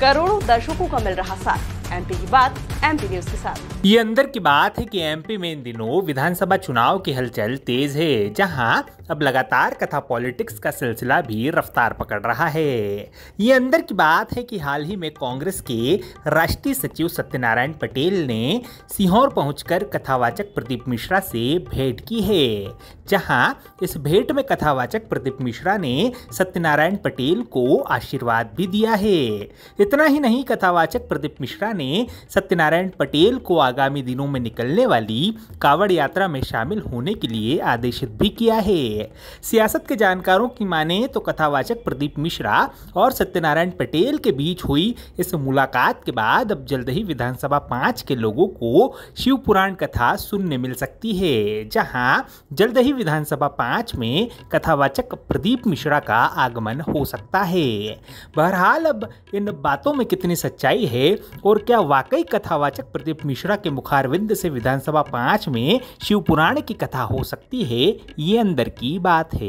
करोड़ों दर्शकों का मिल रहा साथ एमपी की बात एमपी न्यूज के साथ ये अंदर की बात है कि एमपी में इन दिनों विधानसभा चुनाव की हलचल तेज है जहां अब लगातार कथा पॉलिटिक्स का सिलसिला भी रफ्तार पकड़ रहा है ये अंदर की बात है कि हाल ही में कांग्रेस के राष्ट्रीय सचिव सत्यनारायण पटेल ने सीहोर पहुंचकर कथावाचक प्रदीप मिश्रा से भेंट की है जहां इस भेंट में कथावाचक प्रदीप मिश्रा ने सत्यनारायण पटेल को आशीर्वाद भी दिया है इतना ही नहीं कथावाचक प्रदीप मिश्रा ने सत्यनारायण पटेल को आगामी दिनों में निकलने वाली कावड़ यात्रा में शामिल होने के लिए आदेशित भी किया है सियासत के जानकारों की माने तो कथावाचक प्रदीप मिश्रा और सत्यनारायण पटेल के बीच हुई इस मुलाकात के बाद अब जल्द ही विधानसभा पांच के लोगों को शिव पुराण कथा सुनने मिल सकती है जहां जल्द ही विधानसभा पांच में कथावाचक प्रदीप मिश्रा का आगमन हो सकता है बहरहाल अब इन बातों में कितनी सच्चाई है और क्या वाकई कथावाचक प्रदीप मिश्रा के मुखारविंद से विधानसभा पांच में शिव पुराण की कथा हो सकती है ये अंदर की बात है